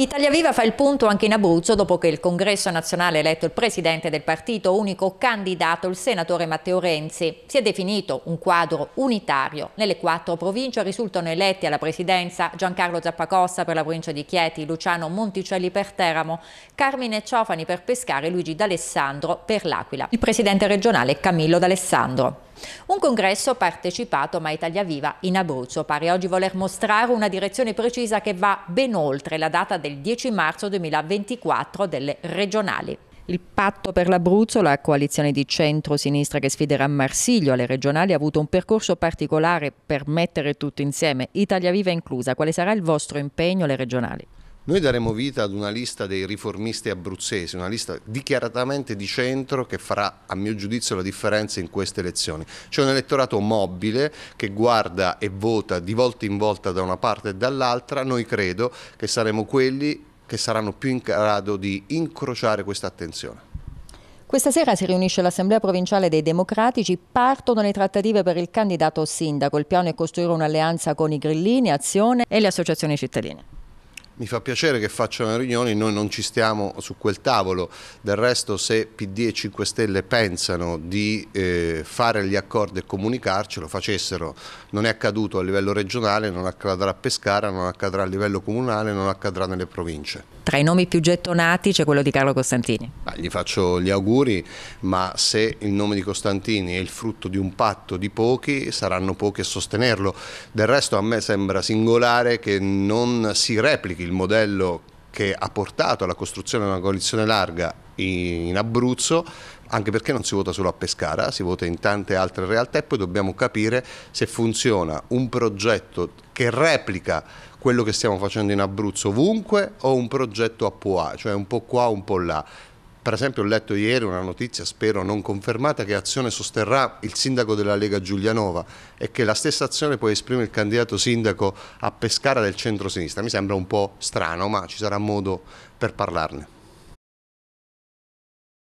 Italia Viva fa il punto anche in Abruzzo dopo che il congresso nazionale ha eletto il presidente del partito unico candidato, il senatore Matteo Renzi. Si è definito un quadro unitario. Nelle quattro province risultano eletti alla presidenza Giancarlo Zappacosta per la provincia di Chieti, Luciano Monticelli per Teramo, Carmine Ciofani per Pescare e Luigi D'Alessandro per L'Aquila. Il presidente regionale Camillo D'Alessandro. Un congresso partecipato ma Italia Viva in Abruzzo. Pare oggi voler mostrare una direzione precisa che va ben oltre la data del 10 marzo 2024 delle regionali. Il patto per l'Abruzzo, la coalizione di centro-sinistra che sfiderà Marsiglio alle regionali, ha avuto un percorso particolare per mettere tutto insieme, Italia Viva inclusa. Quale sarà il vostro impegno alle regionali? Noi daremo vita ad una lista dei riformisti abruzzesi, una lista dichiaratamente di centro che farà a mio giudizio la differenza in queste elezioni. C'è un elettorato mobile che guarda e vota di volta in volta da una parte e dall'altra, noi credo che saremo quelli che saranno più in grado di incrociare questa attenzione. Questa sera si riunisce l'Assemblea Provinciale dei Democratici, partono le trattative per il candidato sindaco. Il piano è costruire un'alleanza con i Grillini, Azione e le associazioni cittadine mi fa piacere che facciano riunioni, noi non ci stiamo su quel tavolo, del resto se PD e 5 Stelle pensano di eh, fare gli accordi e comunicarcelo, facessero, non è accaduto a livello regionale, non accadrà a Pescara, non accadrà a livello comunale, non accadrà nelle province tra i nomi più gettonati c'è quello di Carlo Costantini. Bah, gli faccio gli auguri, ma se il nome di Costantini è il frutto di un patto di pochi, saranno pochi a sostenerlo. Del resto a me sembra singolare che non si replichi il modello che ha portato alla costruzione di una coalizione larga in Abruzzo anche perché non si vota solo a Pescara, si vota in tante altre realtà e poi dobbiamo capire se funziona un progetto che replica quello che stiamo facendo in Abruzzo ovunque o un progetto a Poa, cioè un po' qua, un po' là. Per esempio ho letto ieri una notizia, spero non confermata, che Azione sosterrà il sindaco della Lega Giulianova e che la stessa Azione poi esprime il candidato sindaco a Pescara del centro-sinistra. Mi sembra un po' strano, ma ci sarà modo per parlarne.